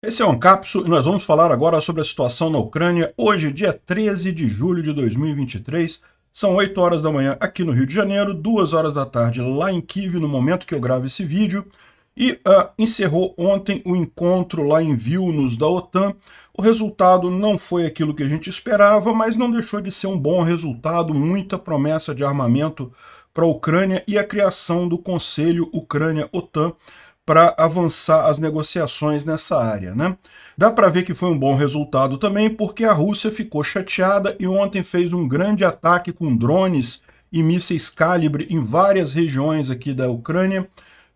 Esse é o Ancapso e nós vamos falar agora sobre a situação na Ucrânia. Hoje, dia 13 de julho de 2023, são 8 horas da manhã aqui no Rio de Janeiro, 2 horas da tarde lá em Kiev, no momento que eu gravo esse vídeo. E uh, encerrou ontem o encontro lá em Vilnius da OTAN. O resultado não foi aquilo que a gente esperava, mas não deixou de ser um bom resultado, muita promessa de armamento para a Ucrânia e a criação do Conselho Ucrânia-OTAN para avançar as negociações nessa área. Né? Dá para ver que foi um bom resultado também, porque a Rússia ficou chateada e ontem fez um grande ataque com drones e mísseis calibre em várias regiões aqui da Ucrânia,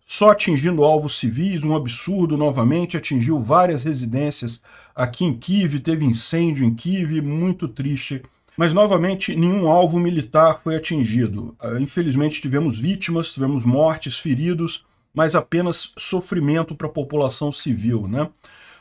só atingindo alvos civis, um absurdo novamente, atingiu várias residências aqui em Kiev, teve incêndio em Kiev, muito triste. Mas novamente nenhum alvo militar foi atingido. Ah, infelizmente tivemos vítimas, tivemos mortes, feridos, mas apenas sofrimento para a população civil, né?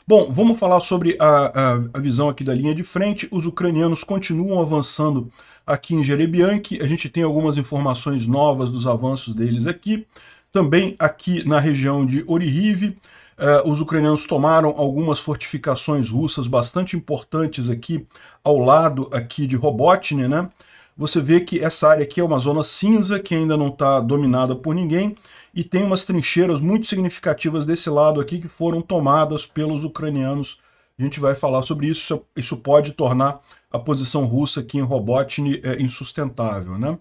Bom, vamos falar sobre a, a, a, visão aqui da linha de frente. Os ucranianos continuam avançando aqui em Jerebiank. A gente tem algumas informações novas dos avanços deles aqui. Também aqui na região de Orihiv, eh, os ucranianos tomaram algumas fortificações russas bastante importantes aqui ao lado aqui de Robotny, né? Você vê que essa área aqui é uma zona cinza que ainda não está dominada por ninguém e tem umas trincheiras muito significativas desse lado aqui que foram tomadas pelos ucranianos. A gente vai falar sobre isso. Isso pode tornar a posição russa aqui em Robotny é, insustentável. Né?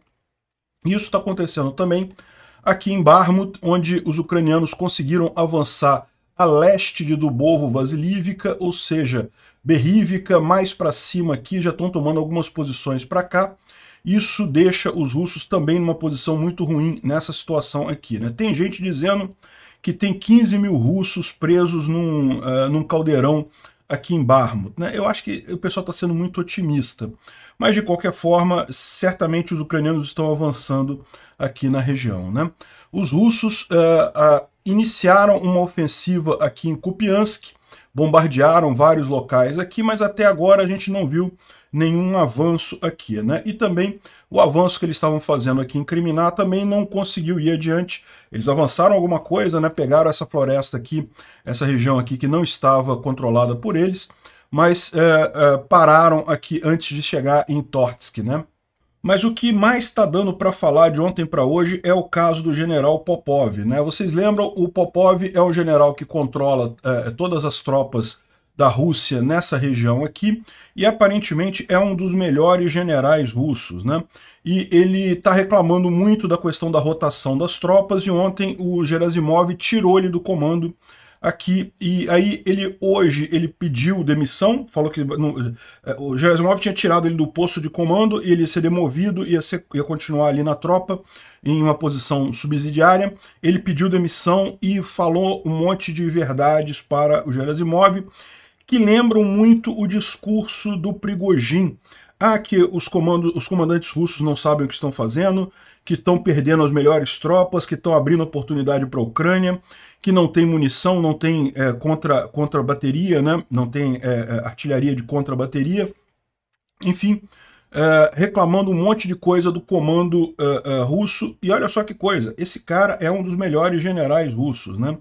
Isso está acontecendo também aqui em Barmut, onde os ucranianos conseguiram avançar a leste de Dubovo Vasilivka, ou seja, Berrívica, mais para cima aqui, já estão tomando algumas posições para cá. Isso deixa os russos também numa posição muito ruim nessa situação aqui. Né? Tem gente dizendo que tem 15 mil russos presos num, uh, num caldeirão aqui em Barmut. Né? Eu acho que o pessoal está sendo muito otimista. Mas, de qualquer forma, certamente os ucranianos estão avançando aqui na região. Né? Os russos uh, uh, iniciaram uma ofensiva aqui em Kupiansk, bombardearam vários locais aqui, mas até agora a gente não viu nenhum avanço aqui, né? E também o avanço que eles estavam fazendo aqui em Criminar também não conseguiu ir adiante. Eles avançaram alguma coisa, né? Pegaram essa floresta aqui, essa região aqui que não estava controlada por eles, mas é, é, pararam aqui antes de chegar em Tortsk, né? Mas o que mais está dando para falar de ontem para hoje é o caso do general Popov. Né? Vocês lembram, o Popov é um general que controla é, todas as tropas da Rússia nessa região aqui e aparentemente é um dos melhores generais russos, né? E ele está reclamando muito da questão da rotação das tropas e ontem o Gerasimov tirou ele do comando aqui e aí ele hoje ele pediu demissão, falou que é, o Gerasimov tinha tirado ele do posto de comando e ele ia ser demovido ia, ser, ia continuar ali na tropa em uma posição subsidiária. Ele pediu demissão e falou um monte de verdades para o Gerasimov que lembram muito o discurso do Prigojin. Ah, que os, comandos, os comandantes russos não sabem o que estão fazendo, que estão perdendo as melhores tropas, que estão abrindo oportunidade para a Ucrânia, que não tem munição, não tem é, contra, contra bateria, né? não tem é, é artilharia de contra bateria, enfim, é, reclamando um monte de coisa do comando é, é, russo. E olha só que coisa, esse cara é um dos melhores generais russos, né?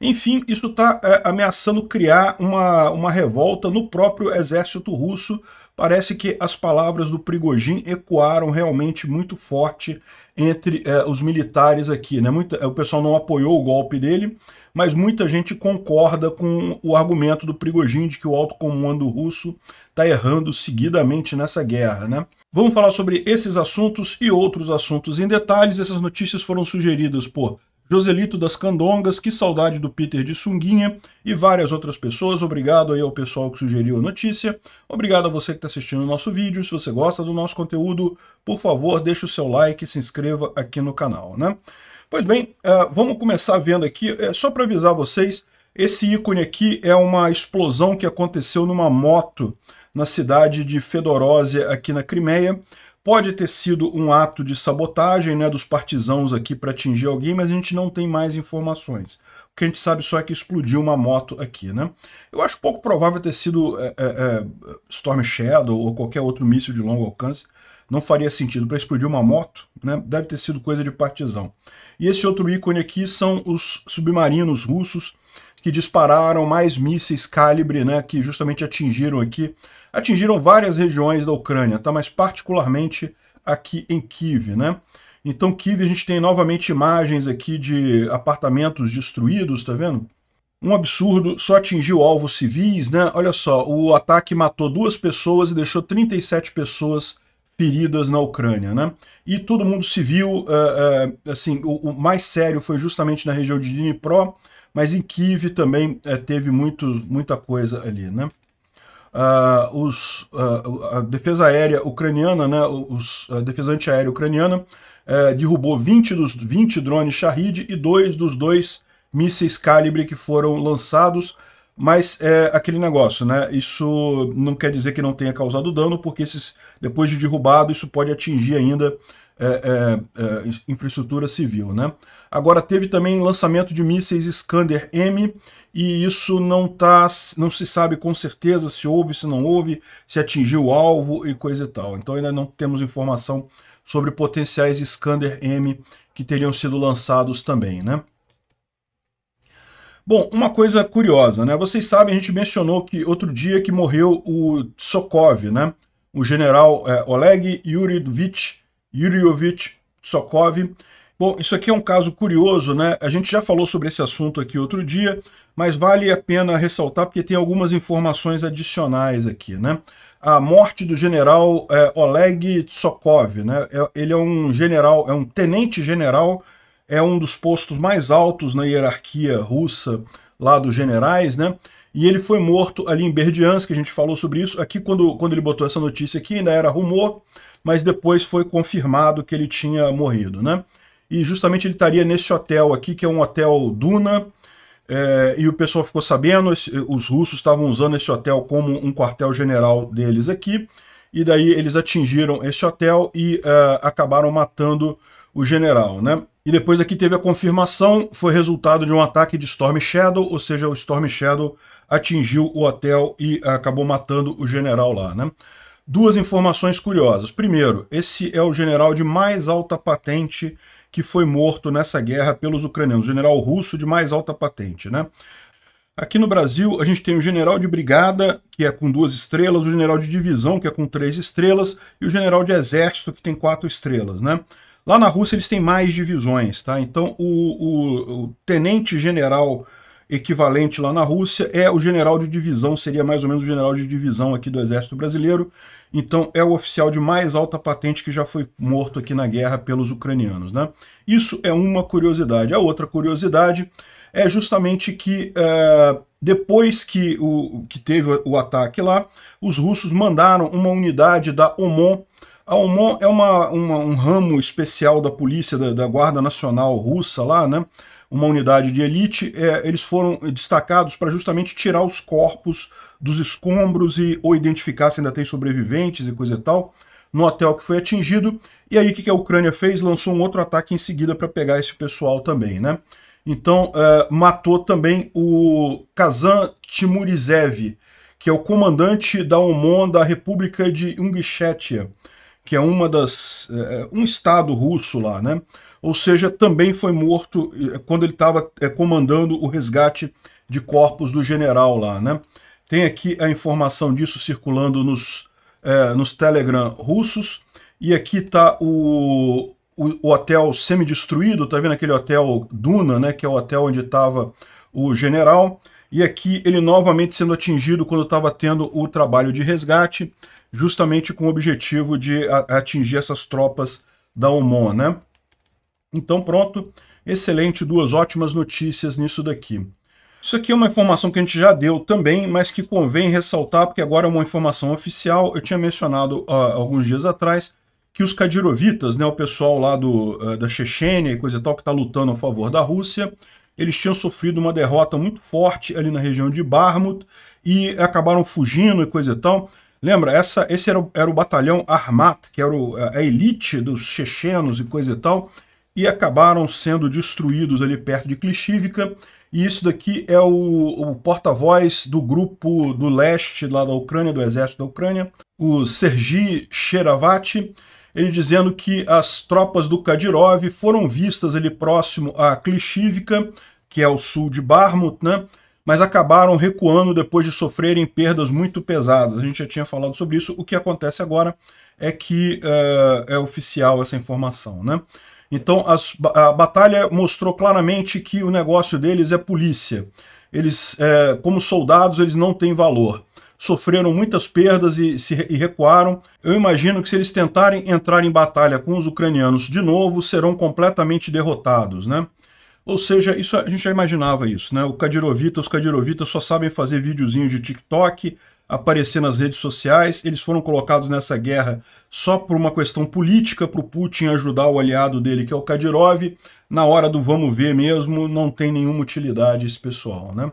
Enfim, isso está é, ameaçando criar uma, uma revolta no próprio exército russo. Parece que as palavras do Prigojin ecoaram realmente muito forte entre é, os militares aqui. Né? Muita, o pessoal não apoiou o golpe dele, mas muita gente concorda com o argumento do Prigojin de que o alto comando russo está errando seguidamente nessa guerra. Né? Vamos falar sobre esses assuntos e outros assuntos em detalhes. Essas notícias foram sugeridas por Joselito das Candongas, que saudade do Peter de Sunguinha e várias outras pessoas. Obrigado aí ao pessoal que sugeriu a notícia. Obrigado a você que está assistindo o nosso vídeo. Se você gosta do nosso conteúdo, por favor, deixe o seu like e se inscreva aqui no canal, né? Pois bem, é, vamos começar vendo aqui, é, só para avisar vocês, esse ícone aqui é uma explosão que aconteceu numa moto na cidade de Fedorósia, aqui na Crimeia. Pode ter sido um ato de sabotagem né, dos partisãos aqui para atingir alguém, mas a gente não tem mais informações. O que a gente sabe só é que explodiu uma moto aqui. Né? Eu acho pouco provável ter sido é, é, é Storm Shadow ou qualquer outro míssil de longo alcance. Não faria sentido. Para explodir uma moto, né, deve ter sido coisa de partisão. E esse outro ícone aqui são os submarinos russos que dispararam mais mísseis calibre, né, que justamente atingiram aqui atingiram várias regiões da Ucrânia, tá? mas particularmente aqui em Kiev. Né? Então, Kiev, a gente tem novamente imagens aqui de apartamentos destruídos, tá vendo? Um absurdo, só atingiu alvos civis, né? Olha só, o ataque matou duas pessoas e deixou 37 pessoas feridas na Ucrânia, né? E todo mundo civil, uh, uh, assim, o, o, mais sério foi justamente na região de Dnipro, mas em Kiev também uh, teve muito, muita coisa ali, né? uh, os, uh, a defesa aérea ucraniana, né, os, a defesa antiaérea ucraniana, uh, derrubou 20 dos 20 drones Shahid e dois dos dois mísseis calibre que foram lançados. Mas é aquele negócio, né? Isso não quer dizer que não tenha causado dano, porque esses, depois de derrubado, isso pode atingir ainda é, é, é, infraestrutura civil, né? Agora, teve também lançamento de mísseis Skander M e isso não tá, não se sabe com certeza se houve, se não houve, se atingiu o alvo e coisa e tal. Então ainda não temos informação sobre potenciais Scander M que teriam sido lançados também, né? Bom, uma coisa curiosa, né? Vocês sabem, a gente mencionou que outro dia que morreu o Tsokov, né? O general é, Oleg Yuryevich, Yuryevich Tsokov, Bom, isso aqui é um caso curioso, né? A gente já falou sobre esse assunto aqui outro dia, mas vale a pena ressaltar porque tem algumas informações adicionais aqui, né? A morte do general é, Oleg Tsokov, né? É, ele é um general, é um tenente-general, é um dos postos mais altos na hierarquia russa lá dos generais, né? E ele foi morto ali em Berdiansk, que a gente falou sobre isso. Aqui, quando, quando ele botou essa notícia aqui, ainda era rumor, mas depois foi confirmado que ele tinha morrido, né? e justamente ele estaria nesse hotel aqui, que é um hotel Duna, é, e o pessoal ficou sabendo, esse, os russos estavam usando esse hotel como um quartel-general deles aqui, e daí eles atingiram esse hotel e uh, acabaram matando o general, né? E depois aqui teve a confirmação, foi resultado de um ataque de Storm Shadow, ou seja, o Storm Shadow atingiu o hotel e é, acabou matando o general lá, né? Duas informações curiosas. Primeiro, esse é o general de mais alta patente que foi morto nessa guerra pelos ucranianos, general russo de mais alta patente, né? Aqui no Brasil, a gente tem o general de brigada, que é com duas estrelas, o general de divisão, que é com três estrelas, e o general de exército, que tem quatro estrelas, né? Lá na Rússia eles têm mais divisões, tá? Então o, o, o tenente general equivalente lá na Rússia é o general de divisão, seria mais ou menos o general de divisão aqui do Exército Brasileiro, então é o oficial de mais alta patente que já foi morto aqui na guerra pelos ucranianos. Né? Isso é uma curiosidade. A outra curiosidade é justamente que é, depois que, o, que teve o ataque lá, os russos mandaram uma unidade da OMON. A OMON é uma, uma um ramo especial da polícia, da, da Guarda Nacional Russa lá, né? uma unidade de elite, é, eles foram destacados para justamente tirar os corpos dos escombros e ou identificar se ainda tem sobreviventes e coisa e tal, no hotel que foi atingido. E aí o que a Ucrânia fez? Lançou um outro ataque em seguida para pegar esse pessoal também, né? Então, é, matou também o Kazan Timurizev, que é o comandante da OMON da República de Ingushetia, que é uma das é, é, um estado russo lá, né? ou seja, também foi morto é, quando ele estava é, comandando o resgate de corpos do general lá, né? Tem aqui a informação disso circulando nos, é, nos Telegram russos, e aqui está o, o, o hotel destruído está vendo aquele hotel Duna, né, que é o hotel onde estava o general, e aqui ele novamente sendo atingido quando estava tendo o trabalho de resgate, justamente com o objetivo de atingir essas tropas da OMON, né? Então pronto, excelente, duas ótimas notícias nisso daqui. Isso aqui é uma informação que a gente já deu também, mas que convém ressaltar, porque agora é uma informação oficial. Eu tinha mencionado uh, alguns dias atrás que os Kadirovitas, né, o pessoal lá do, uh, da Chechênia e coisa e tal, que está lutando a favor da Rússia, eles tinham sofrido uma derrota muito forte ali na região de Barmut e acabaram fugindo e coisa e tal. Lembra, essa, esse era, o, era o batalhão Armat, que era o, a elite dos chechenos e coisa e tal, e acabaram sendo destruídos ali perto de Klishivka. E isso daqui é o, o porta-voz do grupo do leste lá da Ucrânia, do exército da Ucrânia, o Sergi Sheravati, ele dizendo que as tropas do Kadyrov foram vistas ali próximo a Klishivka, que é o sul de Barmut, né? mas acabaram recuando depois de sofrerem perdas muito pesadas. A gente já tinha falado sobre isso. O que acontece agora é que uh, é oficial essa informação. Né? Então as, a batalha mostrou claramente que o negócio deles é polícia. Eles, é, como soldados, eles não têm valor. Sofreram muitas perdas e, se, e recuaram. Eu imagino que se eles tentarem entrar em batalha com os ucranianos de novo, serão completamente derrotados, né? Ou seja, isso a gente já imaginava isso, né? O Kadirovita, os Kadirovitas só sabem fazer videozinho de TikTok, aparecer nas redes sociais. Eles foram colocados nessa guerra só por uma questão política, para o Putin ajudar o aliado dele, que é o Kadyrov. Na hora do vamos ver mesmo, não tem nenhuma utilidade esse pessoal, né?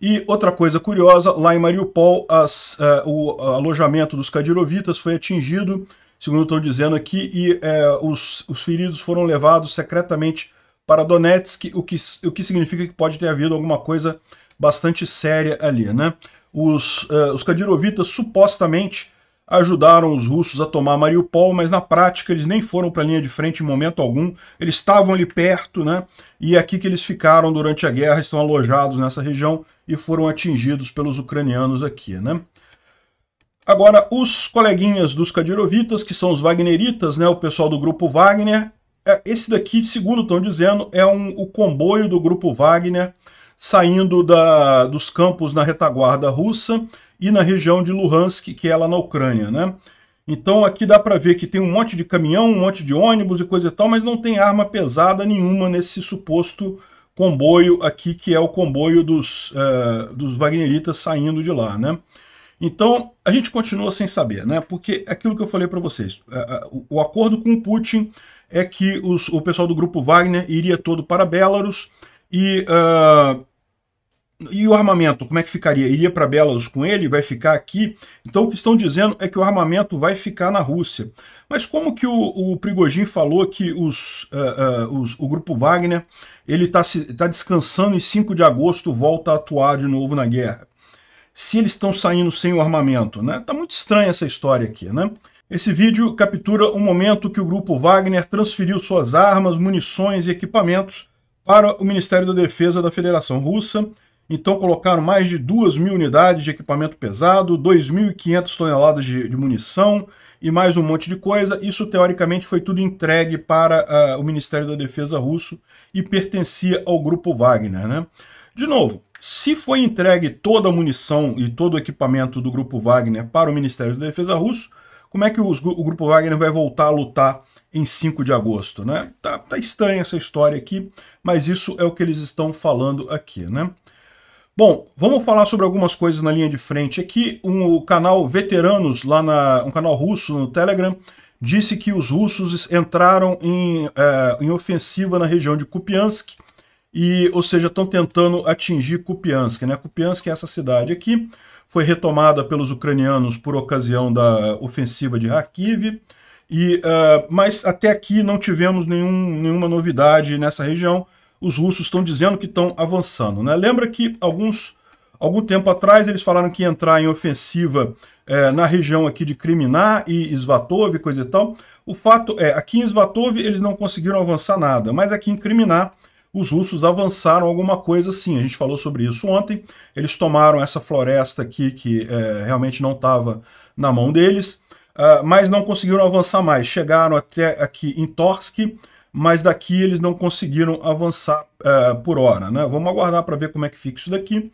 E outra coisa curiosa, lá em Mariupol, as, uh, o alojamento dos Kadyrovitas foi atingido, segundo estão dizendo aqui, e uh, os, os feridos foram levados secretamente para Donetsk, o que, o que significa que pode ter havido alguma coisa bastante séria ali, né? Os, uh, os Kadirovitas supostamente ajudaram os russos a tomar Mariupol, mas na prática eles nem foram para a linha de frente em momento algum. Eles estavam ali perto, né? E é aqui que eles ficaram durante a guerra, estão alojados nessa região e foram atingidos pelos ucranianos aqui, né? Agora, os coleguinhas dos Kadirovitas, que são os Wagneritas, né, o pessoal do grupo Wagner, é, esse daqui, segundo estão dizendo, é um, o comboio do grupo Wagner saindo da, dos campos na retaguarda russa e na região de Luhansk, que é lá na Ucrânia, né? Então aqui dá para ver que tem um monte de caminhão, um monte de ônibus e coisa e tal, mas não tem arma pesada nenhuma nesse suposto comboio aqui, que é o comboio dos, uh, dos wagneritas saindo de lá, né? Então, a gente continua sem saber, né? Porque é aquilo que eu falei para vocês, uh, uh, o acordo com o Putin é que os, o pessoal do grupo Wagner iria todo para Belarus, e, uh, e o armamento, como é que ficaria? Iria para Belarus com ele? Vai ficar aqui? Então o que estão dizendo é que o armamento vai ficar na Rússia. Mas como que o, o Prigojin falou que os, uh, uh, os, o grupo Wagner ele está tá descansando e 5 de agosto volta a atuar de novo na guerra? Se eles estão saindo sem o armamento, né? Tá muito estranha essa história aqui, né? Esse vídeo captura o um momento que o grupo Wagner transferiu suas armas, munições e equipamentos para o Ministério da Defesa da Federação Russa. Então colocaram mais de 2 mil unidades de equipamento pesado, 2.500 toneladas de, de, munição e mais um monte de coisa. Isso, teoricamente, foi tudo entregue para uh, o Ministério da Defesa russo e pertencia ao Grupo Wagner. Né? De novo, se foi entregue toda a munição e todo o equipamento do Grupo Wagner para o Ministério da Defesa russo, como é que os, o Grupo Wagner vai voltar a lutar em 5 de agosto, né? Tá, tá estranha essa história aqui, mas isso é o que eles estão falando aqui, né? Bom, vamos falar sobre algumas coisas na linha de frente aqui. Um, canal Veteranos, lá na, um canal russo no Telegram, disse que os russos entraram em, é, em ofensiva na região de Kupiansk, e, ou seja, estão tentando atingir Kupiansk. Né? Kupiansk é essa cidade aqui, foi retomada pelos ucranianos por ocasião da ofensiva de Kharkiv, e, uh, mas até aqui não tivemos nenhum, nenhuma novidade nessa região. Os russos estão dizendo que estão avançando. Né? Lembra que alguns, algum tempo atrás eles falaram que ia entrar em ofensiva eh, na região aqui de Kriminá e Svatov e coisa e tal. O fato é, aqui em Svatov eles não conseguiram avançar nada, mas aqui em Kriminá os russos avançaram alguma coisa sim. A gente falou sobre isso ontem. Eles tomaram essa floresta aqui que eh, realmente não estava na mão deles. Ah, mas não conseguiram avançar mais. Chegaram até aqui em Torsk, mas daqui eles não conseguiram avançar uh, por hora. Né? Vamos aguardar para ver como é que fica isso daqui.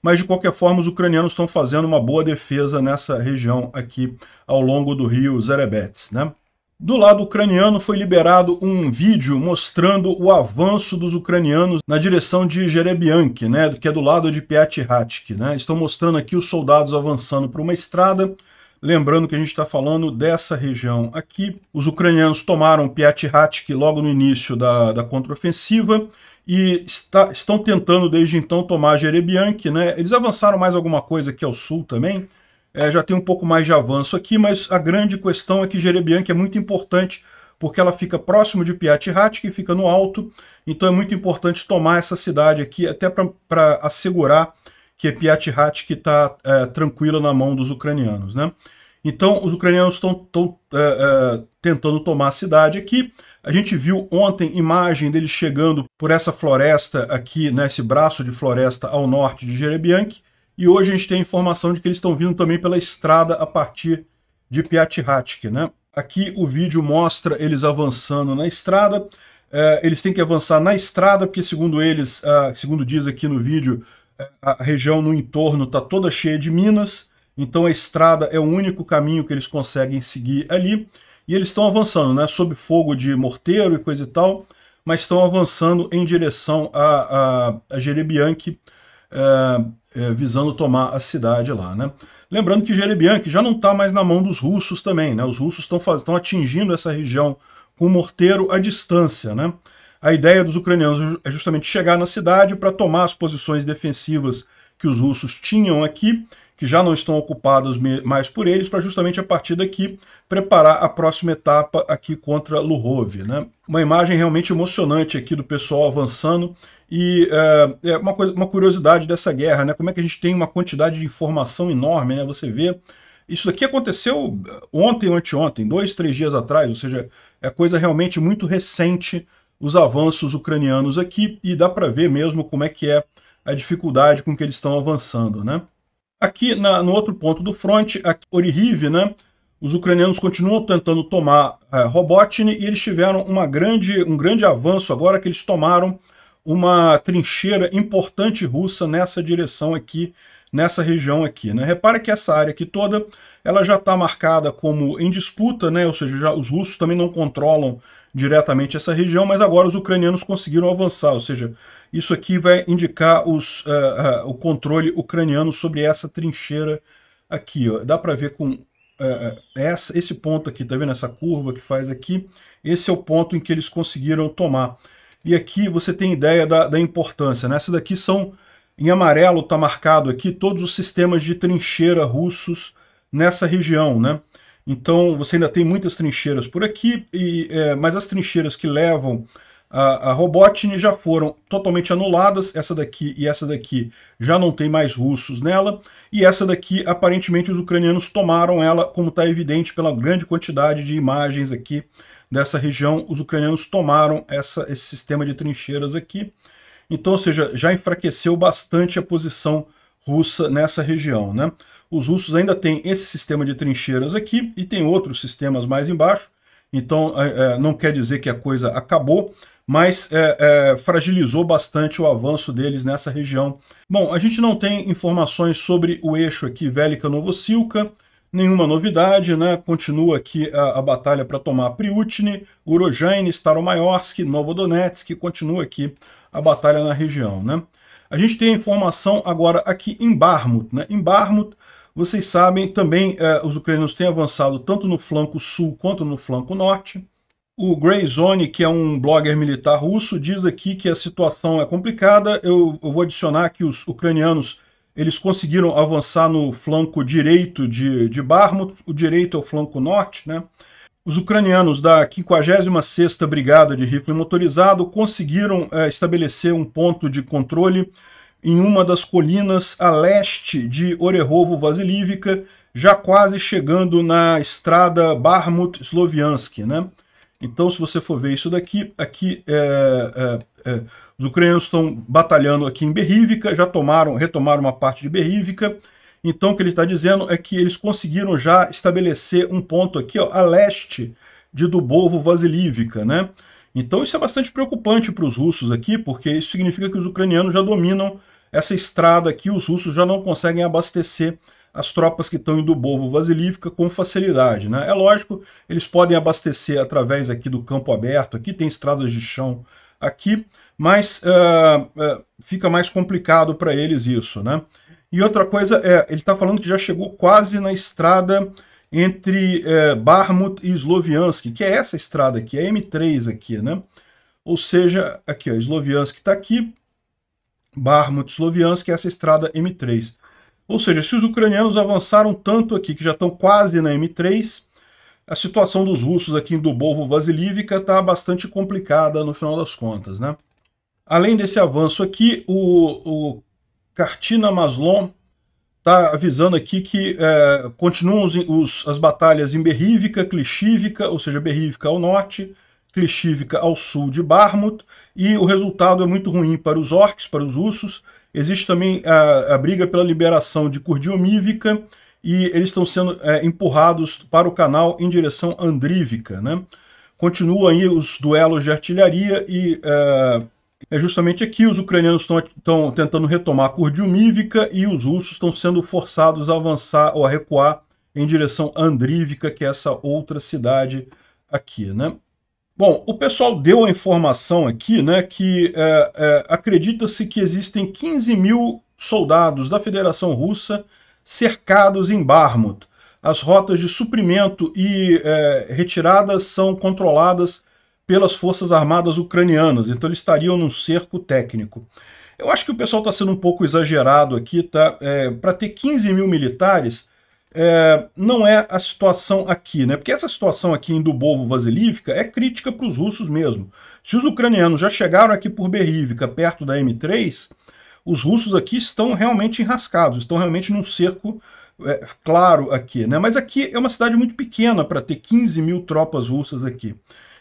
Mas, de qualquer forma, os ucranianos estão fazendo uma boa defesa nessa região aqui ao longo do rio Zerebets. Né? Do lado ucraniano foi liberado um vídeo mostrando o avanço dos ucranianos na direção de Jerebiank, né, que é do lado de Piatihatik. Né? Estão mostrando aqui os soldados avançando por uma estrada Lembrando que a gente está falando dessa região aqui. Os ucranianos tomaram Piatihatik logo no início da, da contraofensiva e está, estão tentando desde então tomar Jerebiank. Né? Eles avançaram mais alguma coisa aqui ao sul também. É, já tem um pouco mais de avanço aqui, mas a grande questão é que Jerebiank é muito importante porque ela fica próximo de Piatihat, que fica no alto, então é muito importante tomar essa cidade aqui, até para assegurar que é Piatihat, que está é, tranquila na mão dos ucranianos. Né? Então, os ucranianos estão é, é, tentando tomar a cidade aqui. A gente viu ontem imagem deles chegando por essa floresta aqui, né, braço de floresta ao norte de Jerebiank. E hoje a gente tem a informação de que eles estão vindo também pela estrada a partir de Piatihatk. Né? Aqui o vídeo mostra eles avançando na estrada. É, eles têm que avançar na estrada, porque segundo eles, ah, segundo diz aqui no vídeo, a região no entorno está toda cheia de minas, então a estrada é o único caminho que eles conseguem seguir ali. E eles estão avançando, né? Sob fogo de morteiro e coisa e tal, mas estão avançando em direção a, a, a Jerebianque, é, é, visando tomar a cidade lá, né? Lembrando que Jerebianque já não está mais na mão dos russos também, né? Os russos estão atingindo essa região com morteiro à distância, né? A ideia dos ucranianos é, é justamente chegar na cidade para tomar as posições defensivas que os russos tinham aqui, que já não estão ocupadas mais por eles, para justamente a partir daqui preparar a próxima etapa aqui contra Luhov. Né? Uma imagem realmente emocionante aqui do pessoal avançando e eh, é, uma, coisa, uma curiosidade dessa guerra, né? como é que a gente tem uma quantidade de informação enorme, né? você vê isso aqui aconteceu eh, ontem ou anteontem, dois, três dias atrás, ou seja, é coisa realmente muito recente os avanços ucranianos aqui e dá para ver mesmo como é que é a dificuldade com que eles estão avançando, né? Aqui na, no outro ponto do fronte, aqui, Orihiv, né? Os ucranianos continuam tentando tomar é, eh, Robotny e eles tiveram uma grande, um grande avanço agora que eles tomaram uma trincheira importante russa nessa direção aqui, nessa região aqui. Né? Repara que essa área aqui toda ela já está marcada como em disputa, né? ou seja, já, os russos também não controlam diretamente essa região, mas agora os ucranianos conseguiram avançar, ou seja, isso aqui vai indicar os, uh, uh, o controle ucraniano sobre essa trincheira aqui. Ó. Dá para ver com uh, essa, esse ponto aqui, tá vendo essa curva que faz aqui? Esse é o ponto em que eles conseguiram tomar. E aqui você tem ideia da, da importância. Né? Essa daqui são, em amarelo está marcado aqui, todos os sistemas de trincheira russos nessa região, né? Então você ainda tem muitas trincheiras por aqui, e, é, mas as trincheiras que levam a, a Robotnik já foram totalmente anuladas, essa daqui e essa daqui já não tem mais russos nela, e essa daqui aparentemente os ucranianos tomaram ela, como está evidente pela grande quantidade de imagens aqui dessa região, os ucranianos tomaram essa, esse sistema de trincheiras aqui, então, ou seja, já enfraqueceu bastante a posição russa nessa região, né? Os russos ainda têm esse sistema de trincheiras aqui e tem outros sistemas mais embaixo. Então, é, é, não quer dizer que a coisa acabou, mas é, é, fragilizou bastante o avanço deles nessa região. Bom, a gente não tem informações sobre o eixo aqui Vélica-Novosilka, nenhuma novidade, né? Continua aqui a, a batalha para tomar Priutne, Urojane, Staromayorsk, Novodonetsk, continua aqui a batalha na região, né? A gente tem a informação agora aqui em Barmut, né? Em Barmut, vocês sabem também, eh, os ucranianos têm avançado tanto no flanco sul quanto no flanco norte. O Gray Zone, que é um blogger militar russo, diz aqui que a situação é complicada. Eu, eu vou adicionar que os ucranianos eles conseguiram avançar no flanco direito de, de Barmut, o direito é o flanco norte, né? Os ucranianos da 56ª Brigada de Rifle Motorizado conseguiram eh, estabelecer um ponto de controle em uma das colinas a leste de Orehovo Vasilívica, já quase chegando na estrada Barmut-Sloviansk. Né? Então, se você for ver isso daqui, aqui é, é, é, os ucranianos estão batalhando aqui em Berrívica, já tomaram, retomaram uma parte de Berrívica. Então, o que ele está dizendo é que eles conseguiram já estabelecer um ponto aqui ó, a leste de Dubovo Vasilívica, né? Então isso é bastante preocupante para os russos aqui, porque isso significa que os ucranianos já dominam essa estrada aqui, os russos já não conseguem abastecer as tropas que estão indo do Dubovo Vasilívica com facilidade. Né? É lógico, eles podem abastecer através aqui do campo aberto, aqui tem estradas de chão aqui, mas uh, uh, fica mais complicado para eles isso. Né? E outra coisa é, ele está falando que já chegou quase na estrada entre é, eh, Barmut e Sloviansk, que é essa estrada aqui, é a M3 aqui, né? Ou seja, aqui, ó, Sloviansk está aqui, Barmut, Sloviansk, é essa estrada M3. Ou seja, se os ucranianos avançaram tanto aqui, que já estão quase na M3, a situação dos russos aqui em Dubovo Vasilivka está bastante complicada no final das contas, né? Além desse avanço aqui, o, o Cartina Maslon está avisando aqui que é, continuam os, os, as batalhas em Berrívica, Clichívica, ou seja, Berrívica ao norte, Clichívica ao sul de Barmut, e o resultado é muito ruim para os orcs, para os russos. Existe também a, a briga pela liberação de Curdiomívica, e eles estão sendo é, empurrados para o canal em direção Andrívica. Né? Continuam aí os duelos de artilharia e... É, é justamente aqui os ucranianos estão tentando retomar a Kurdiumívica e os russos estão sendo forçados a avançar ou a recuar em direção a Andrívica, que é essa outra cidade aqui, né? Bom, o pessoal deu a informação aqui, né, que é, é, acredita-se que existem 15 mil soldados da Federação Russa cercados em Barmut. As rotas de suprimento e é, retirada são controladas pelas forças armadas ucranianas, então eles estariam num cerco técnico. Eu acho que o pessoal está sendo um pouco exagerado aqui, tá? É, Para ter 15 mil militares, é, não é a situação aqui, né? Porque essa situação aqui em Dubovo Vasilivka é crítica para os russos mesmo. Se os ucranianos já chegaram aqui por Berrivka, perto da M3, os russos aqui estão realmente enrascados, estão realmente num cerco é, claro aqui, né? Mas aqui é uma cidade muito pequena para ter 15 mil tropas russas aqui.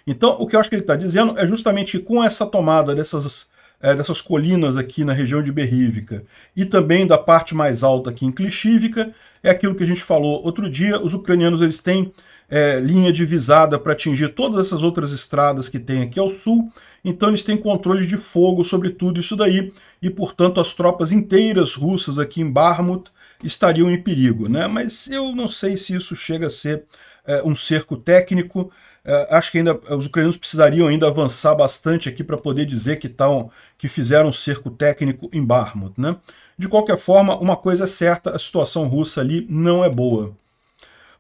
Então, o que eu acho que ele está dizendo é justamente com essa tomada dessas, é, dessas colinas aqui na região de Berrívica e também da parte mais alta aqui em Clichívica, é aquilo que a gente falou outro dia, os ucranianos eles têm é, linha divisada para atingir todas essas outras estradas que tem aqui ao sul, então eles têm controle de fogo sobre tudo isso daí, e portanto as tropas inteiras russas aqui em Barmut estariam em perigo, né? Mas eu não sei se isso chega a ser é, um cerco técnico, é, acho que ainda os ucranianos precisariam ainda avançar bastante aqui para poder dizer que, tão, que fizeram um cerco técnico em Barmut. Né? De qualquer forma, uma coisa é certa, a situação russa ali não é boa.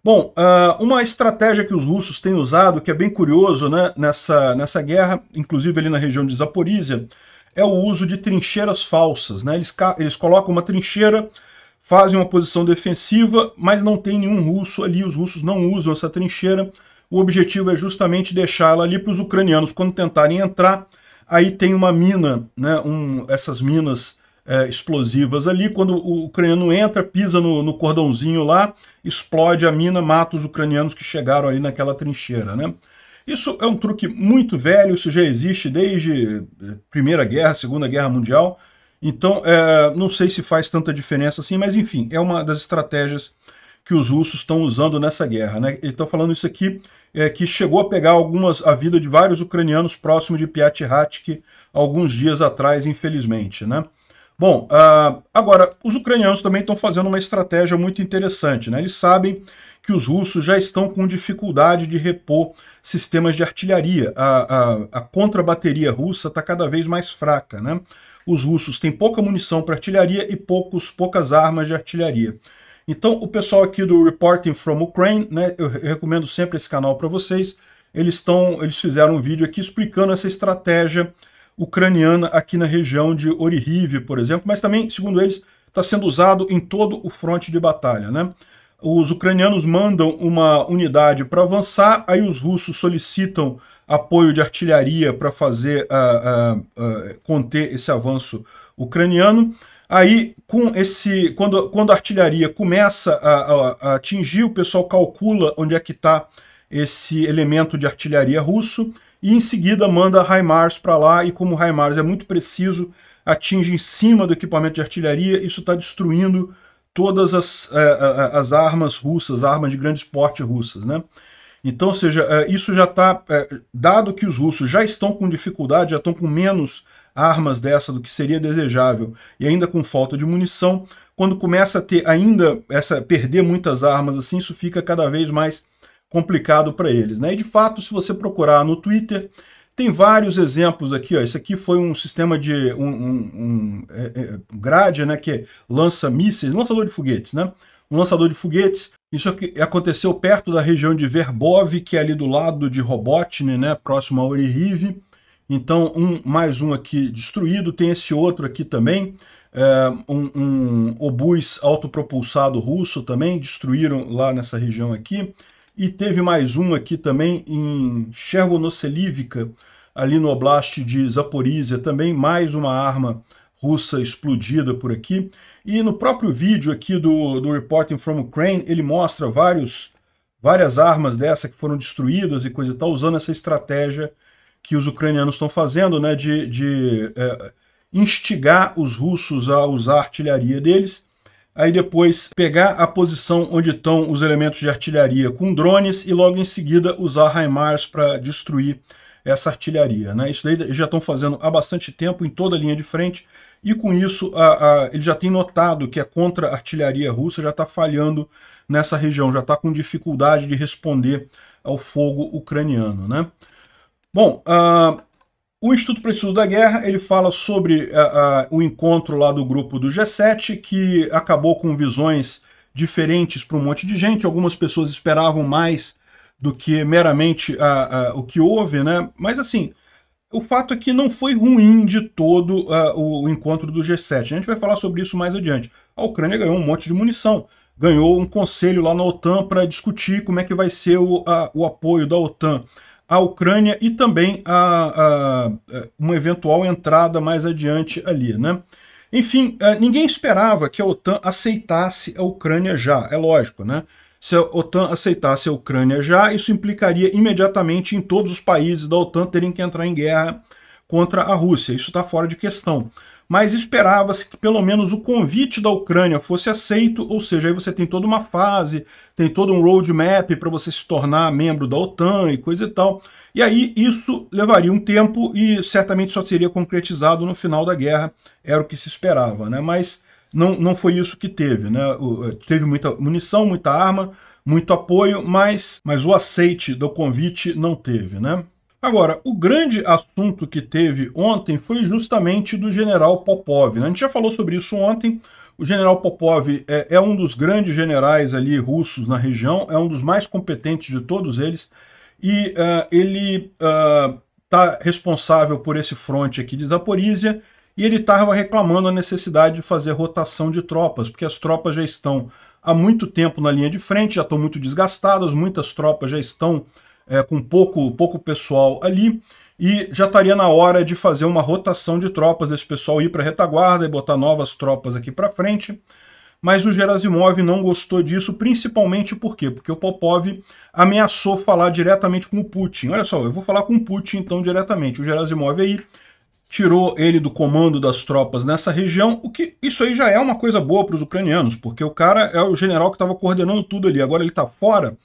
Bom, ah, uma estratégia que os russos têm usado, que é bem curioso né, nessa, nessa guerra, inclusive ali na região de Zaporizhia, é o uso de trincheiras falsas. Né? Eles, eles colocam uma trincheira, fazem uma posição defensiva, mas não tem nenhum russo ali, os russos não usam essa trincheira, o objetivo é justamente deixá-la ali para os ucranianos, quando tentarem entrar, aí tem uma mina, né, um, essas minas é, explosivas ali. Quando o ucraniano entra, pisa no, no, cordãozinho lá, explode a mina, mata os ucranianos que chegaram ali naquela trincheira. Né? Isso é um truque muito velho, isso já existe desde eh, Primeira Guerra, Segunda Guerra Mundial. Então, é, não sei se faz tanta diferença assim, mas enfim, é uma das estratégias que os russos estão usando nessa guerra. Né? Eles estão falando isso aqui é, que chegou a pegar algumas a vida de vários ucranianos próximo de Piatihatik alguns dias atrás, infelizmente, né? Bom, uh, agora, os ucranianos também estão fazendo uma estratégia muito interessante, né? Eles sabem que os russos já estão com dificuldade de repor sistemas de artilharia. A, a, a contra-bateria russa está cada vez mais fraca, né? Os russos têm pouca munição para artilharia e poucos, poucas armas de artilharia. Então, o pessoal aqui do Reporting from Ukraine, né, eu recomendo sempre esse canal para vocês. Eles, estão, eles fizeram um vídeo aqui explicando essa estratégia ucraniana aqui na região de Orihiv, por exemplo, mas também, segundo eles, está sendo usado em todo o fronte de batalha. Né? Os ucranianos mandam uma unidade para avançar, aí os russos solicitam apoio de artilharia para fazer uh, uh, uh, conter esse avanço ucraniano. Aí, com esse, quando, quando a artilharia começa a, a, a atingir, o pessoal calcula onde é que está esse elemento de artilharia russo e em seguida manda HIMARS para lá e como HIMARS é muito preciso, atinge em cima do equipamento de artilharia, isso está destruindo todas as, é, é, é, as armas russas, armas de grande porte russas, né? Então, ou seja, isso já está, dado que os russos já estão com dificuldade, já estão com menos armas dessa do que seria desejável e ainda com falta de munição, quando começa a ter ainda essa perder muitas armas assim, isso fica cada vez mais complicado para eles, né? E de fato, se você procurar no Twitter, tem vários exemplos aqui, ó. Esse aqui foi um sistema de um, um, um é, é, grade, né, que é lança mísseis, lançador de foguetes, né? Um lançador de foguetes. Isso aqui aconteceu perto da região de Verbov, que é ali do lado de Robotny, né, próximo a Orihive. Então, um, mais um aqui destruído, tem esse outro aqui também, é, um, um obus autopropulsado russo também, destruíram lá nessa região aqui. E teve mais um aqui também em Chervonoselivka, ali no oblast de Zaporizhia também, mais uma arma russa explodida por aqui. E no próprio vídeo aqui do, do Reporting from Ukraine, ele mostra vários, várias armas dessa que foram destruídas e coisa e tal, usando essa estratégia que os ucranianos estão fazendo, né, de, de é, instigar os russos a usar a artilharia deles, aí depois pegar a posição onde estão os elementos de artilharia com drones e logo em seguida usar HIMARS para destruir essa artilharia. Né? Isso daí já estão fazendo há bastante tempo em toda a linha de frente e com isso a, a, ele já tem notado que a contra-artilharia russa já está falhando nessa região, já está com dificuldade de responder ao fogo ucraniano. Né? Bom, uh, o Instituto para o Estudo da Guerra ele fala sobre uh, uh, o encontro lá do grupo do G7, que acabou com visões diferentes para um monte de gente. Algumas pessoas esperavam mais do que meramente o que houve, né? Mas assim, o fato é que não foi ruim de todo uh, o encontro do G7. A gente vai falar sobre isso mais adiante. A Ucrânia ganhou um monte de munição, ganhou um conselho lá na OTAN para discutir como é que vai ser o, a, o apoio da OTAN a Ucrânia e também a, a, a, uma eventual entrada mais adiante ali, né? Enfim, eh, ninguém esperava que a OTAN aceitasse a Ucrânia já, é lógico, né? Se a OTAN aceitasse a Ucrânia já, isso implicaria imediatamente em todos os países da OTAN terem que entrar em guerra contra a Rússia. Isso está fora de questão mas esperava-se que pelo menos o convite da Ucrânia fosse aceito, ou seja, aí você tem toda uma fase, tem todo um roadmap para você se tornar membro da OTAN e coisa e tal. E aí isso levaria um tempo e certamente só seria concretizado no final da guerra, era o que se esperava, né? Mas não, não foi isso que teve, né? Eh, teve muita munição, muita arma, muito apoio, mas, mas o aceite do convite não teve, né? Agora, o grande assunto que teve ontem foi justamente do general Popov. Né? A gente já falou sobre isso ontem. O general Popov é, é um dos grandes generais ali russos na região, é um dos mais competentes de todos eles, e uh, ele está eh, uh, responsável por esse fronte aqui de Zaporizhia, e ele estava reclamando a necessidade de fazer rotação de tropas, porque as tropas já estão há muito tempo na linha de frente, já estão muito desgastadas, muitas tropas já estão é, com pouco, pouco pessoal ali, e já estaria na hora de fazer uma rotação de tropas, esse pessoal ir para a retaguarda e botar novas tropas aqui para frente. Mas o Gerasimov não gostou disso, principalmente por quê? Porque o Popov ameaçou falar diretamente com o Putin. Olha só, eu vou falar com o Putin então diretamente. O Gerasimov aí tirou ele do comando das tropas nessa região, o que isso aí já é uma coisa boa para os ucranianos, porque o cara é o general que estava coordenando tudo ali, agora ele está fora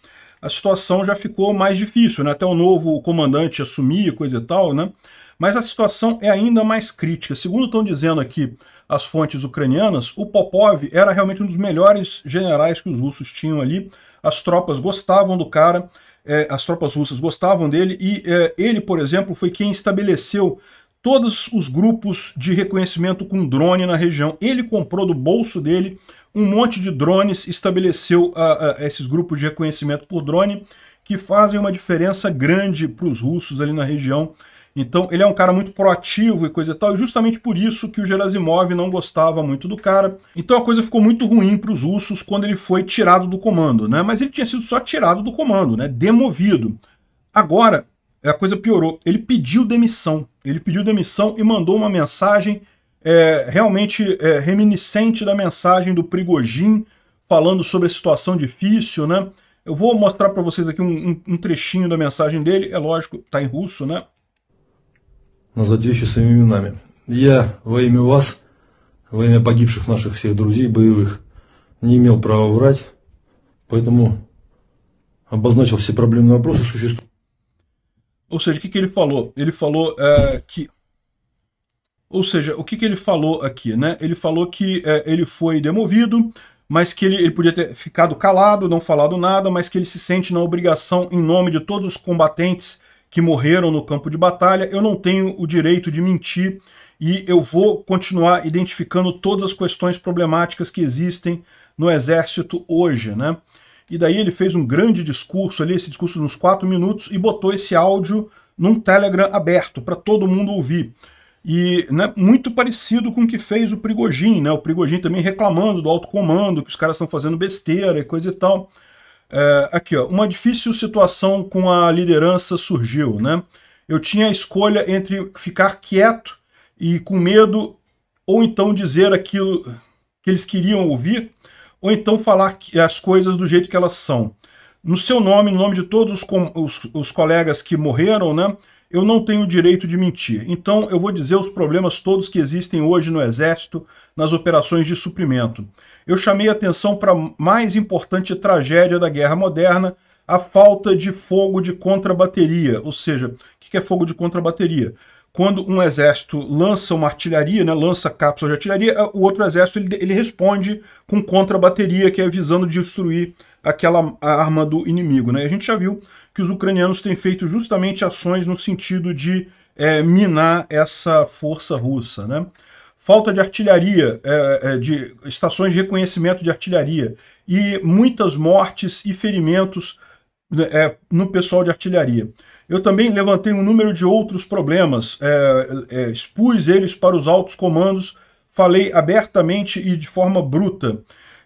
a situação já ficou mais difícil, né? até o novo comandante assumir, coisa e tal, né? Mas a situação é ainda mais crítica. Segundo estão dizendo aqui as fontes ucranianas, o Popov era realmente um dos melhores generais que os russos tinham ali. As tropas gostavam do cara, é, as tropas russas gostavam dele, e é, ele, por exemplo, foi quem estabeleceu todos os grupos de reconhecimento com drone na região. Ele comprou do bolso dele um monte de drones estabeleceu uh, uh, esses grupos de reconhecimento por drone que fazem uma diferença grande para os russos ali na região. Então ele é um cara muito proativo e coisa e tal, e justamente por isso que o Gerasimov não gostava muito do cara. Então a coisa ficou muito ruim para os russos quando ele foi tirado do comando, né? Mas ele tinha sido só tirado do comando, né? Demovido. Agora a coisa piorou. Ele pediu demissão. Ele pediu demissão e mandou uma mensagem é, realmente é, reminiscente da mensagem do Prigojin, falando sobre a situação difícil, né? Eu vou mostrar para vocês aqui um, um, trechinho da mensagem dele, é lógico, tá em russo, né? Назвать своими нами Я во имя вас, во имя погибших наших всех друзей боевых, не имел права врать, поэтому обозначил все проблемные вопросы существуют. Ou seja, o que, que ele falou? Ele falou é, que ou seja, o que, que ele falou aqui, né? Ele falou que é, ele foi demovido, mas que ele, ele podia ter ficado calado, não falado nada, mas que ele se sente na obrigação, em nome de todos os combatentes que morreram no campo de batalha, eu não tenho o direito de mentir e eu vou continuar identificando todas as questões problemáticas que existem no exército hoje, né? E daí ele fez um grande discurso ali, esse discurso de uns quatro minutos, e botou esse áudio num Telegram aberto para todo mundo ouvir. E né, muito parecido com o que fez o Prigogin, né? O Prigogin também reclamando do alto comando, que os caras estão fazendo besteira e coisa e tal. É, aqui, ó, uma difícil situação com a liderança surgiu, né? Eu tinha a escolha entre ficar quieto e com medo, ou então dizer aquilo que eles queriam ouvir, ou então falar as coisas do jeito que elas são. No seu nome, no nome de todos os, os, os colegas que morreram, né? eu não tenho o direito de mentir. Então eu vou dizer os problemas todos que existem hoje no Exército, nas operações de suprimento. Eu chamei atenção para a mais importante tragédia da guerra moderna, a falta de fogo de contrabateria. Ou seja, o que é fogo de contrabateria? Quando um exército lança uma artilharia, né, lança cápsula de artilharia, o outro exército ele, ele responde com contrabateria, que é visando destruir aquela arma do inimigo. Né? A gente já viu que os ucranianos têm feito justamente ações no sentido de é, minar essa força russa. Né? Falta de artilharia, é, é de estações de reconhecimento de artilharia e muitas mortes e ferimentos né, é, no pessoal de artilharia. Eu também levantei um número de outros problemas, é, é, expus eles para os altos comandos, falei abertamente e de forma bruta.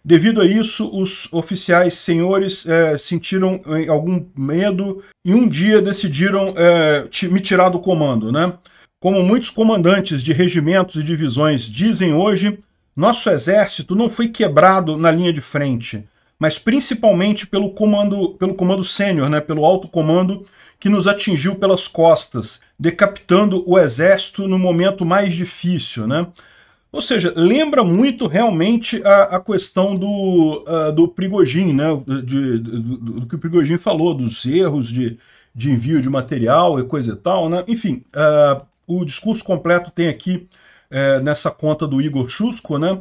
Devido a isso, os oficiais senhores é, sentiram eh, algum medo e um dia decidiram é, me tirar do comando. Né? Como muitos comandantes de regimentos e divisões dizem hoje, nosso exército não foi quebrado na linha de frente, mas principalmente pelo comando, pelo comando sênior, né, pelo alto comando que nos atingiu pelas costas, decapitando o exército no momento mais difícil, né? Ou seja, lembra muito realmente a, a questão do, uh, do Prigogine, né? De, do, do, que o Prigogin falou, dos erros de, de envio de material e coisa e tal. Né? Enfim, uh, o discurso completo tem aqui uh, nessa conta do Igor Chusco, né?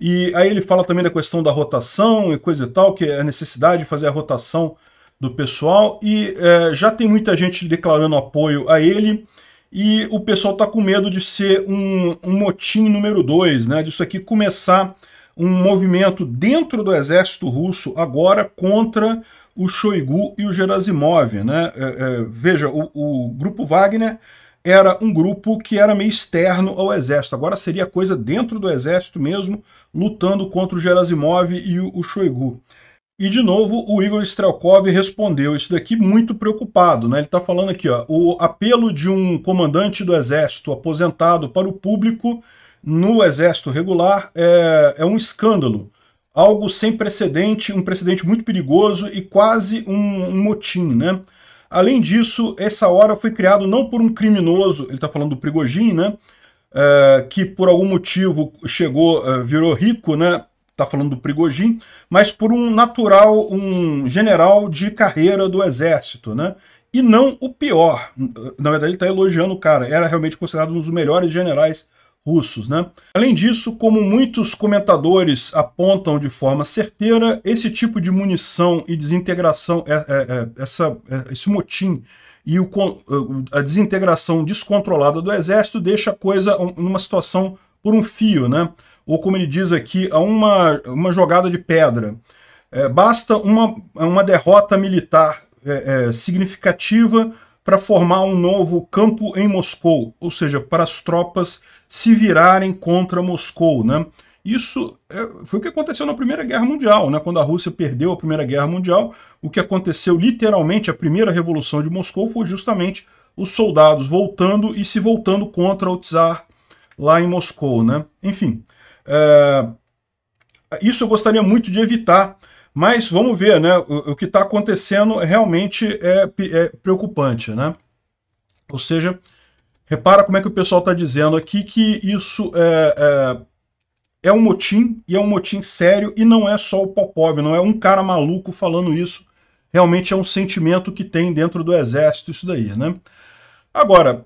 E aí ele fala também da questão da rotação e coisa e tal, que é a necessidade de fazer a rotação do pessoal. E é, já tem muita gente declarando apoio a ele e o pessoal está com medo de ser um, um motim número dois, né? Disso aqui começar um movimento dentro do exército russo agora contra o Shoigu e o Gerasimov, né? É, é, veja, o, o grupo Wagner era um grupo que era meio externo ao exército. Agora seria coisa dentro do exército mesmo, lutando contra o Gerasimov e o, o Shoigu. E, de novo, o Igor Strelkov respondeu isso daqui muito preocupado. Né? Ele está falando aqui, ó, o apelo de um comandante do Exército aposentado para o público no Exército Regular é, é um escândalo. Algo sem precedente, um precedente muito perigoso e quase um, um motim. Né? Além disso, essa hora foi criado não por um criminoso, ele está falando do Prigogine, né? É, que por algum motivo chegou, é, virou rico, né? está falando do Prigogine, mas por um natural, um general de carreira do exército, né? E não o pior. Na verdade, ele está elogiando o cara. Era realmente considerado um dos melhores generais russos, né? Além disso, como muitos comentadores apontam de forma certeira, esse tipo de munição e desintegração, é, é, é essa, é, esse motim e o, a desintegração descontrolada do exército deixa a coisa numa situação por um fio, né? ou como ele diz aqui, a uma, uma jogada de pedra. É, basta uma, uma derrota militar é, é, significativa para formar um novo campo em Moscou, ou seja, para as tropas se virarem contra Moscou. Né? Isso é, foi o que aconteceu na Primeira Guerra Mundial, né? quando a Rússia perdeu a Primeira Guerra Mundial, o que aconteceu literalmente, a primeira revolução de Moscou foi justamente os soldados voltando e se voltando contra o czar lá em Moscou. Né? Enfim, é, isso eu gostaria muito de evitar, mas vamos ver, né? O, o que está acontecendo realmente é, é, preocupante, né? Ou seja, repara como é que o pessoal está dizendo aqui que isso é, é, é, um motim, e é um motim sério, e não é só o Popov, não é um cara maluco falando isso. Realmente é um sentimento que tem dentro do exército isso daí, né? Agora,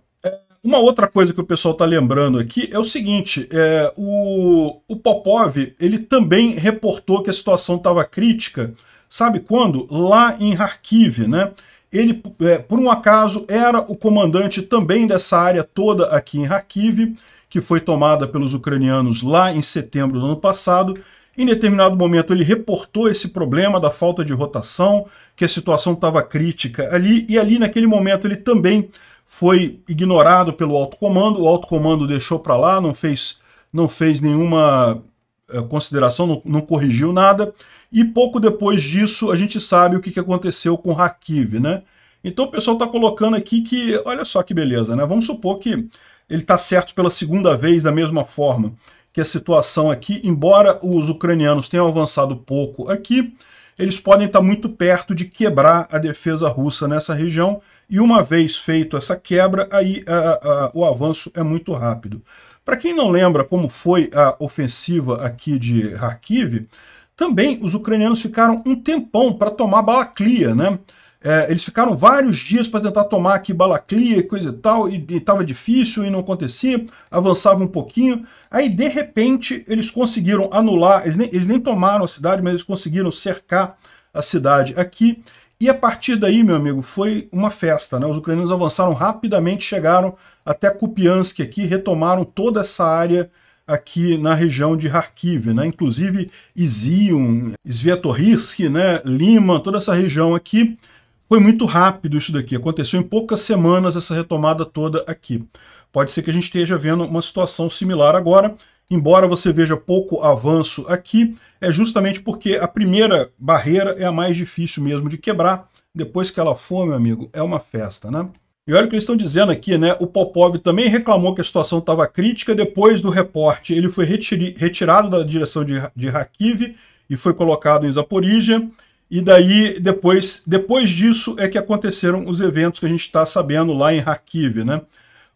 uma outra coisa que o pessoal está lembrando aqui é o seguinte, é, o, o Popov ele também reportou que a situação estava crítica, sabe quando? Lá em Kharkiv, né? Ele, é, por um acaso, era o comandante também dessa área toda aqui em Kharkiv, que foi tomada pelos ucranianos lá em setembro do ano passado, em determinado momento ele reportou esse problema da falta de rotação, que a situação estava crítica ali, e ali naquele momento ele também foi ignorado pelo alto comando, o alto comando deixou para lá, não fez, não fez nenhuma eh, consideração, não, não, corrigiu nada, e pouco depois disso a gente sabe o que, aconteceu com Rakiv, né? Então o pessoal está colocando aqui que, olha só que beleza, né? Vamos supor que ele está certo pela segunda vez da mesma forma que a situação aqui, embora os ucranianos tenham avançado pouco aqui, eles podem estar tá muito perto de quebrar a defesa russa nessa região e uma vez feito essa quebra, aí o avanço é muito rápido. Para quem não lembra como foi a ofensiva aqui de Kharkiv, também os ucranianos ficaram um tempão para tomar Balaklia, né? É, eles ficaram vários dias para tentar tomar aqui Balaklia e coisa e tal, e estava difícil e não acontecia, avançava um pouquinho. Aí, de repente, eles conseguiram anular, eles nem, eles nem tomaram a cidade, mas eles conseguiram cercar a cidade aqui e a partir daí, meu amigo, foi uma festa. Né? Os ucranianos avançaram rapidamente, chegaram até Kupiansk aqui, retomaram toda essa área aqui na região de Kharkiv, né? inclusive Izium, Sviatorysk, né? Lima, toda essa região aqui. Foi muito rápido isso daqui, aconteceu em poucas semanas essa retomada toda aqui. Pode ser que a gente esteja vendo uma situação similar agora, embora você veja pouco avanço aqui, é justamente porque a primeira barreira é a mais difícil mesmo de quebrar. Depois que ela for, meu amigo, é uma festa, né? E olha o que eles estão dizendo aqui, né? O Popov também reclamou que a situação estava crítica depois do reporte. Ele foi retiri, retirado da direção de, de e foi colocado em Zaporizhia. E daí, depois, depois disso, é que aconteceram os eventos que a gente está sabendo lá em Kharkiv, né?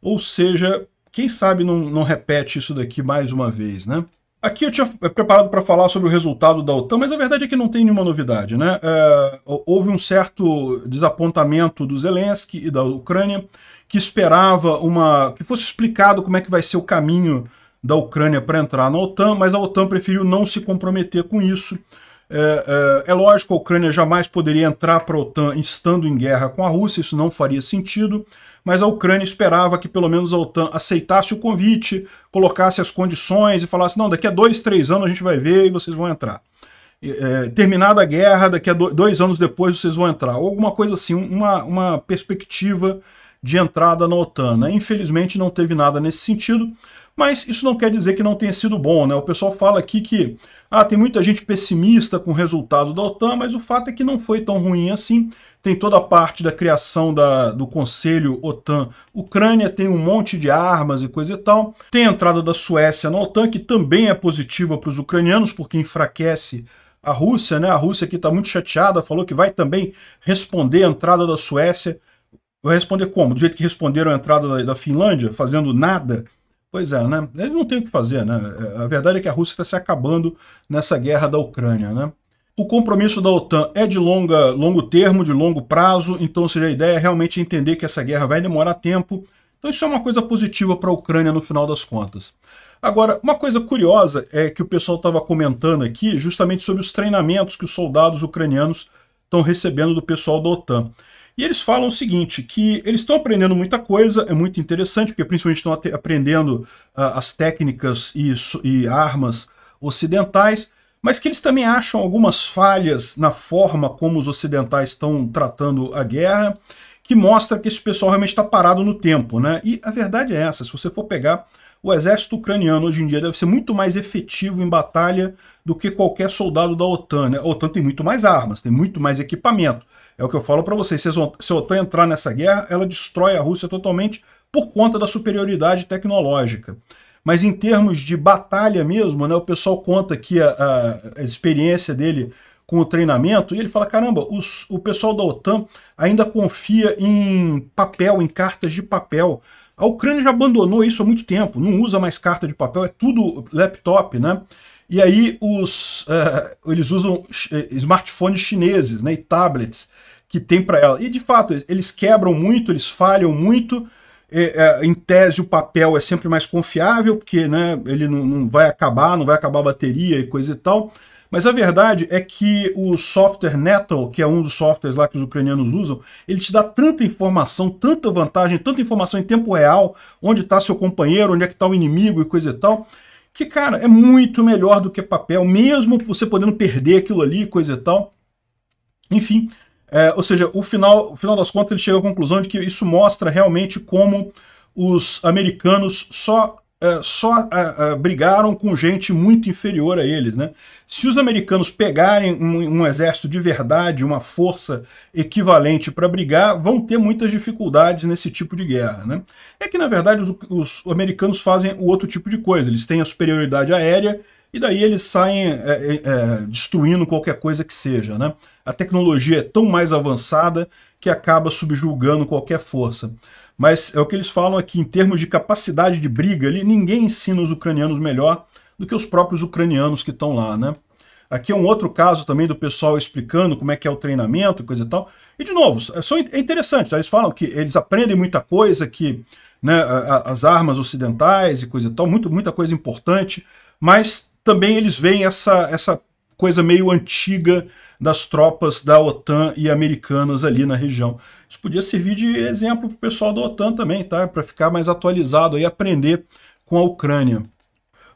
Ou seja, quem sabe não, não repete isso daqui mais uma vez, né? Aqui eu tinha preparado para falar sobre o resultado da OTAN, mas a verdade é que não tem nenhuma novidade. Né? É, houve um certo desapontamento do Zelensky e da Ucrânia, que esperava uma que fosse explicado como é que vai ser o caminho da Ucrânia para entrar na OTAN, mas a OTAN preferiu não se comprometer com isso. É, é, é, lógico, a Ucrânia jamais poderia entrar para a OTAN estando em guerra com a Rússia, isso não faria sentido, mas a Ucrânia esperava que pelo menos a OTAN aceitasse o convite, colocasse as condições e falasse: não, daqui a dois, três anos a gente vai ver e vocês vão entrar. É, terminada a guerra, daqui a dois anos depois vocês vão entrar. Ou alguma coisa assim, uma, uma perspectiva de entrada na OTAN. Né? Infelizmente não teve nada nesse sentido. Mas isso não quer dizer que não tenha sido bom, né? O pessoal fala aqui que ah, tem muita gente pessimista com o resultado da OTAN, mas o fato é que não foi tão ruim assim. Tem toda a parte da criação da, do Conselho OTAN Ucrânia, tem um monte de armas e coisa e tal. Tem a entrada da Suécia na OTAN, que também é positiva para os ucranianos, porque enfraquece a Rússia, né? A Rússia aqui está muito chateada, falou que vai também responder a entrada da Suécia. Vai responder como? Do jeito que responderam a entrada da, da Finlândia, fazendo nada? Pois é, né? Ele não tem o que fazer, né? A verdade é que a Rússia está se acabando nessa guerra da Ucrânia, né? O compromisso da OTAN é de longa, longo termo, de longo prazo, então seja, a ideia é realmente entender que essa guerra vai demorar tempo. Então isso é uma coisa positiva para a Ucrânia no final das contas. Agora, uma coisa curiosa é que o pessoal estava comentando aqui justamente sobre os treinamentos que os soldados ucranianos estão recebendo do pessoal da OTAN. E eles falam o seguinte, que eles estão aprendendo muita coisa, é muito interessante, porque principalmente estão aprendendo uh, as técnicas e, e armas ocidentais, mas que eles também acham algumas falhas na forma como os ocidentais estão tratando a guerra, que mostra que esse pessoal realmente está parado no tempo, né? E a verdade é essa, se você for pegar o exército ucraniano hoje em dia deve ser muito mais efetivo em batalha do que qualquer soldado da OTAN. Né? A OTAN tem muito mais armas, tem muito mais equipamento. É o que eu falo para vocês. Se a OTAN entrar nessa guerra, ela destrói a Rússia totalmente por conta da superioridade tecnológica. Mas em termos de batalha mesmo, né, o pessoal conta aqui a, a, a experiência dele com o treinamento, e ele fala, caramba, os, o pessoal da OTAN ainda confia em papel, em cartas de papel. A Ucrânia já abandonou isso há muito tempo, não usa mais carta de papel, é tudo laptop, né? E aí os, uh, eles usam eh, smartphones chineses né, e tablets que tem para ela. E de fato, eles quebram muito, eles falham muito. É, é, em tese, o papel é sempre mais confiável, porque né, ele não, não vai acabar, não vai acabar a bateria e coisa e tal. Mas a verdade é que o software Nettle, que é um dos softwares lá que os ucranianos usam, ele te dá tanta informação, tanta vantagem, tanta informação em tempo real, onde está seu companheiro, onde é que está o inimigo e coisa e tal, que, cara, é muito melhor do que papel, mesmo você podendo perder aquilo ali coisa e tal. Enfim, é, ou seja, o final, o final das contas ele chega à conclusão de que isso mostra realmente como os americanos só é, só é, é, brigaram com gente muito inferior a eles. Né? Se os americanos pegarem um, um exército de verdade, uma força equivalente para brigar, vão ter muitas dificuldades nesse tipo de guerra. Né? É que, na verdade, os, os americanos fazem o outro tipo de coisa. Eles têm a superioridade aérea e daí eles saem é, é, destruindo qualquer coisa que seja. Né? A tecnologia é tão mais avançada que acaba subjulgando qualquer força. Mas é o que eles falam aqui, em termos de capacidade de briga, ali, ninguém ensina os ucranianos melhor do que os próprios ucranianos que estão lá, né? Aqui é um outro caso também do pessoal explicando como é que é o treinamento, e coisa e tal. E, de novo, é interessante, tá? eles falam que eles aprendem muita coisa, que né, as armas ocidentais e coisa e tal, muito, muita coisa importante, mas também eles veem essa, essa coisa meio antiga das tropas da OTAN e americanas ali na região. Isso podia servir de exemplo para o pessoal da OTAN também, tá? Para ficar mais atualizado e aprender com a Ucrânia.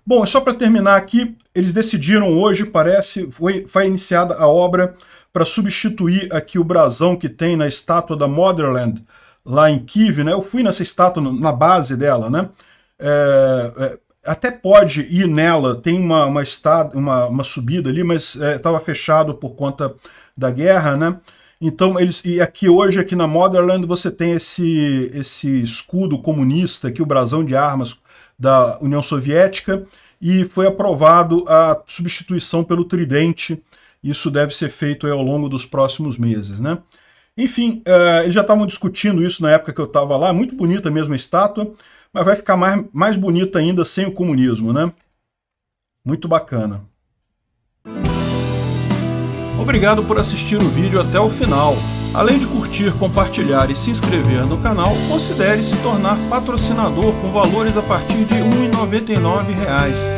Bom, só para terminar aqui, eles decidiram hoje, parece, foi, foi iniciada a obra para substituir aqui o brasão que tem na estátua da Motherland, lá em Kiev, né? Eu fui nessa estátua, na base dela, né? É, é, até pode ir nela, tem uma, uma, estada, uma, uma subida ali, mas estava é, fechado por conta da guerra, né? Então, eles, e aqui hoje, aqui na Motherland, você tem esse, esse escudo comunista, aqui o brasão de armas da União Soviética, e foi aprovado a substituição pelo tridente. Isso deve ser feito aí, ao longo dos próximos meses, né? Enfim, uh, eles já estavam discutindo isso na época que eu estava lá, muito bonita mesmo a estátua, mas vai ficar mais, mais bonito ainda sem o comunismo, né? Muito bacana. Obrigado por assistir o vídeo até o final. Além de curtir, compartilhar e se inscrever no canal, considere se tornar patrocinador com valores a partir de R$ 1,99